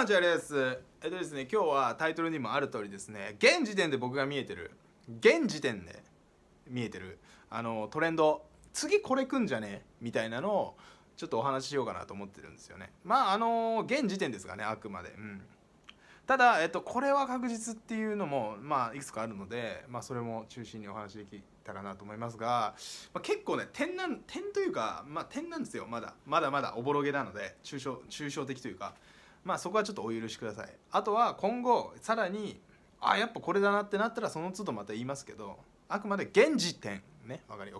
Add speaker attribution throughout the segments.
Speaker 1: んにちはですえっとですね今日はタイトルにもある通りですね現時点で僕が見えてる現時点で見えてるあのトレンド次これくんじゃねみたいなのをちょっとお話ししようかなと思ってるんですよねまああの現時点ですかねあくまでうんただ、えっと、これは確実っていうのも、まあ、いくつかあるので、まあ、それも中心にお話できたかなと思いますが、まあ、結構ね点なん点というか、まあ、点なんですよまだまだまだおぼろげなので抽象抽象的というかまあそこはちょっとお許しくださいあとは今後さらにあやっぱこれだなってなったらその都度また言いますけどあくまで現時点ねわかり OK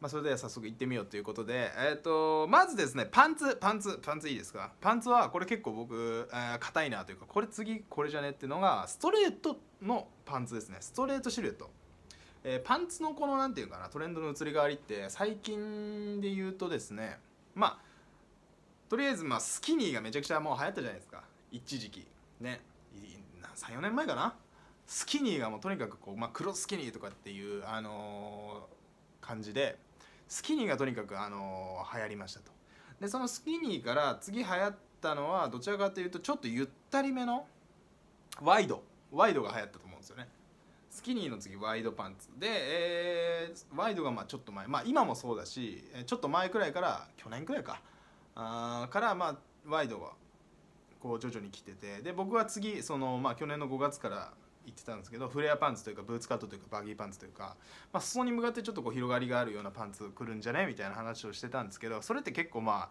Speaker 1: まあ、それでは早速行ってみようということで、えーと、まずですねパンツパンツパンツいいですかパンツはこれ結構僕硬、えー、いなというかこれ次これじゃねっていうのがストレートのパンツですねストレートシルエット、えー、パンツのこの何て言うかなトレンドの移り変わりって最近で言うとですねまあとりあえずまあスキニーがめちゃくちゃもう流行ったじゃないですか一時期ね34年前かなスキニーがもうとにかくこう、まあ、黒スキニーとかっていう、あのー、感じでスキニーがとにかく、あのー、流行りましたとでそのスキニーから次流行ったのはどちらかというとちょっとゆったりめのワイドワイドが流行ったと思うんですよねスキニーの次ワイドパンツで、えー、ワイドがまあちょっと前まあ今もそうだしちょっと前くらいから去年くらいかあからまあワイドはこう徐々に来ててで僕は次その、まあ、去年の5月から行ってたんですけどフレアパンツというかブーツカットというかバギーパンツというか、まあ、裾に向かってちょっとこう広がりがあるようなパンツ来るんじゃねみたいな話をしてたんですけどそれって結構まあ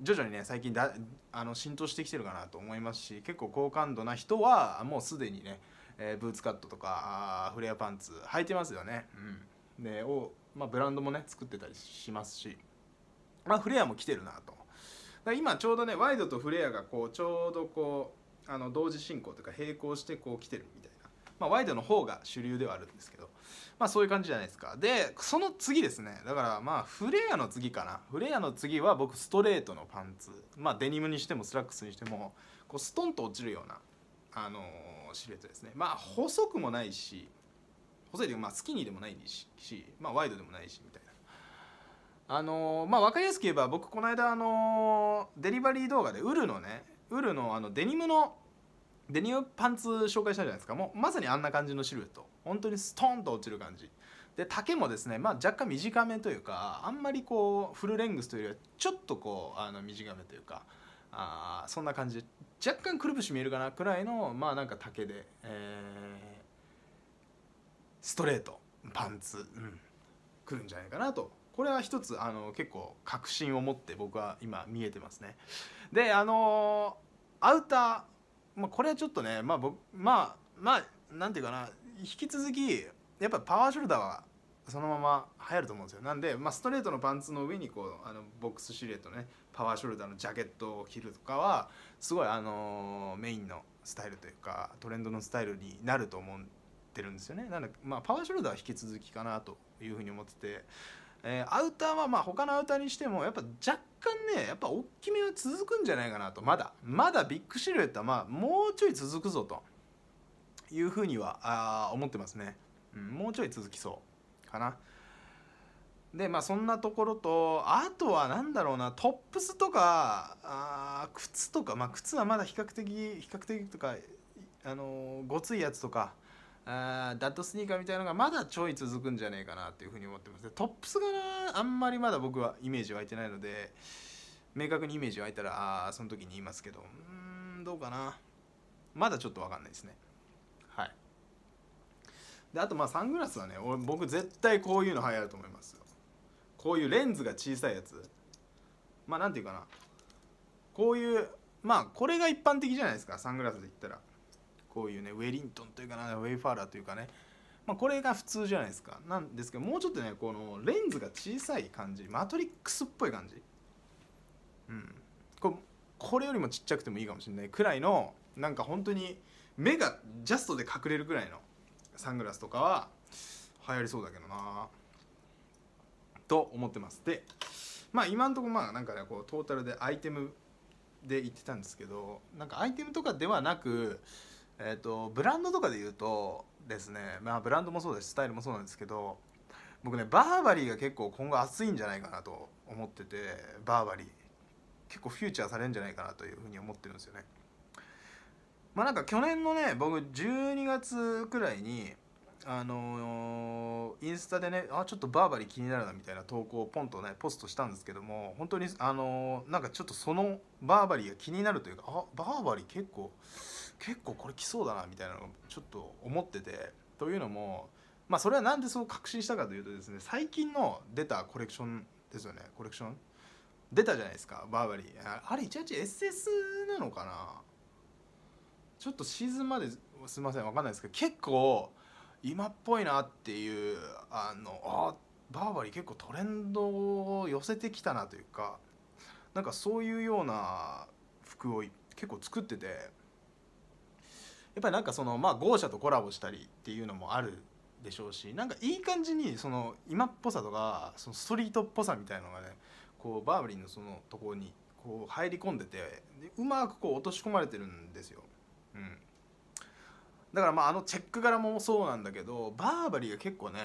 Speaker 1: 徐々にね最近だあの浸透してきてるかなと思いますし結構好感度な人はもうすでにね、えー、ブーツカットとかフレアパンツ履いてますよね。うん、でを、まあ、ブランドもね作ってたりしますし、まあ、フレアも来てるなと。だ今ちょうどねワイドとフレアがこうちょうどこうあの同時進行というか並行してこう来てるみたいな、まあ、ワイドの方が主流ではあるんですけどまあそういう感じじゃないですかでその次ですねだからまあフレアの次かなフレアの次は僕ストレートのパンツまあデニムにしてもスラックスにしてもこうストンと落ちるようなあのー、シルエットですねまあ細くもないし細いというかまあスキニーでもないしまあワイドでもないしみたいなあのー、まあ分かりやすく言えば僕この間あのー、デリバリー動画でウルのねウルのあのデニムのデニムパンツ紹介したじゃないですかもうまさにあんな感じのシルエット本当にストーンと落ちる感じで丈もですね、まあ、若干短めというかあんまりこうフルレングスというよりはちょっとこうあの短めというかあそんな感じで若干くるぶし見えるかなくらいのまあなんか丈で、えー、ストレートパンツ、うん、くるんじゃないかなとこれは一つあの結構確信を持って僕は今見えてますねであのアウター、まあ、これはちょっとねまあ僕まあまあ何て言うかな引き続きやっぱパワーショルダーはそのまま流行ると思うんですよなんで、まあ、ストレートのパンツの上にこうあのボックスシルエットねパワーショルダーのジャケットを着るとかはすごいあのメインのスタイルというかトレンドのスタイルになると思ってるんですよねなんで、まあ、パワーショルダーは引き続きかなというふうに思っててえー、アウターはまあ他のアウターにしてもやっぱ若干ねやっぱ大きめは続くんじゃないかなとまだまだビッグシルエットはまあもうちょい続くぞというふうにはあ思ってますね、うん、もうちょい続きそうかなでまあそんなところとあとは何だろうなトップスとかあ靴とかまあ靴はまだ比較的比較的とかあのー、ごついやつとかあダットスニーカーみたいのがまだちょい続くんじゃねえかなっていうふうに思ってますでトップスがなあんまりまだ僕はイメージ湧いてないので明確にイメージ湧いたらああその時に言いますけどうんどうかなまだちょっと分かんないですねはいであとまあサングラスはね俺僕絶対こういうの流行ると思いますよこういうレンズが小さいやつまあ何て言うかなこういうまあこれが一般的じゃないですかサングラスで言ったらこういうねウェリントンというかなウェイファーラーというかね、まあ、これが普通じゃないですかなんですけどもうちょっとねこのレンズが小さい感じマトリックスっぽい感じうんここれよりもちっちゃくてもいいかもしれないくらいのなんか本当に目がジャストで隠れるくらいのサングラスとかは流行りそうだけどなと思ってますでまあ今んとこまあなんかねこうトータルでアイテムで言ってたんですけどなんかアイテムとかではなくえーと、とブランドとかで言うとですねまあブランドもそうですスタイルもそうなんですけど僕ねバーバリーが結構今後熱いんじゃないかなと思っててバーバリー結構フューチャーされるんじゃないかなというふうに思ってるんですよねまあなんか去年のね僕12月くらいにあのー、インスタでねあちょっとバーバリー気になるなみたいな投稿をポンとねポストしたんですけども本当にあのー、なんかちょっとそのバーバリーが気になるというかあバーバリー結構結構これ来そうだなみたいなのをちょっと思っててというのもまあそれは何でそう確信したかというとですね最近の出たコレクションですよねコレクション出たじゃないですかバーバリーあれ 1HSS なのかなちょっとシーズンまですいません分かんないですけど結構今っぽいなっていうあのあバーバリー結構トレンドを寄せてきたなというかなんかそういうような服を結構作っててやっぱりなんかそのまあ豪社とコラボしたりっていうのもあるでしょうしなんかいい感じにその今っぽさとかそのストリートっぽさみたいのがねこうバーブリーのそのところにこう入り込んでてうまくこう落とし込まれてるんですよ。うん、だからまああのチェック柄もそうなんだけどバーバリーが結構ね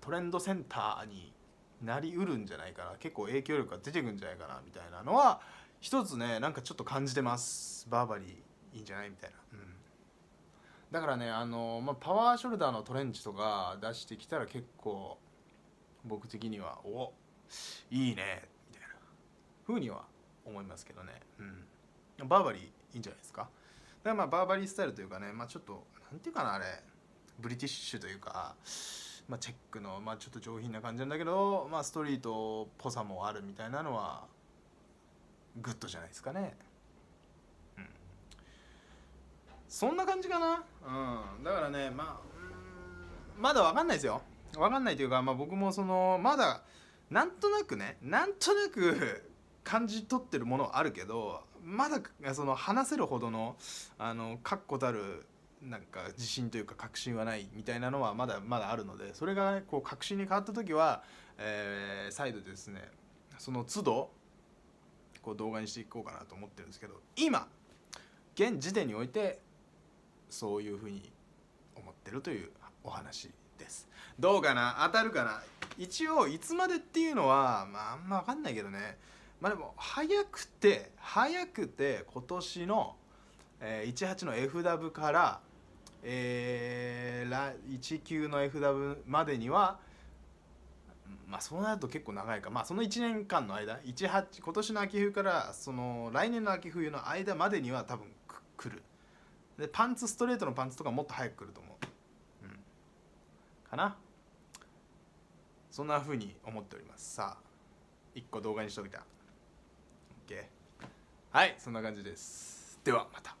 Speaker 1: トレンドセンターになりうるんじゃないかな結構影響力が出てくんじゃないかなみたいなのは一つねなんかちょっと感じてますバーバリー。いいんじゃないみたいな、うん、だからねあの、まあ、パワーショルダーのトレンチとか出してきたら結構僕的にはおいいねみたいなふうには思いますけどね、うん、バーバリーいいんじゃないですかだからまあバーバリースタイルというかね、まあ、ちょっと何て言うかなあれブリティッシュというか、まあ、チェックの、まあ、ちょっと上品な感じなんだけど、まあ、ストリートっぽさもあるみたいなのはグッドじゃないですかね。そんな感じかなうんだからねまあまだ分かんないですよ分かんないというか、まあ、僕もそのまだなんとなくねなんとなく 感じ取ってるものはあるけどまだその話せるほどのあの確固たるなんか自信というか確信はないみたいなのはまだまだあるのでそれが、ね、こう確信に変わった時は、えー、再度ですねその都度こう動画にしていこうかなと思ってるんですけど今現時点においてそういうふうに思ってるというお話ですどうかな当たるかな一応いつまでっていうのは、まあ、あんま分かんないけどねまあでも早くて早くて今年の、えー、18の FW から、えー、19の FW までにはまあそうなると結構長いかまあその1年間の間18今年の秋冬からその来年の秋冬の間までには多分来るでパンツストレートのパンツとかもっと早く来ると思う、うん、かなそんな風に思っておりますさあ1個動画にしといた OK はいそんな感じですではまた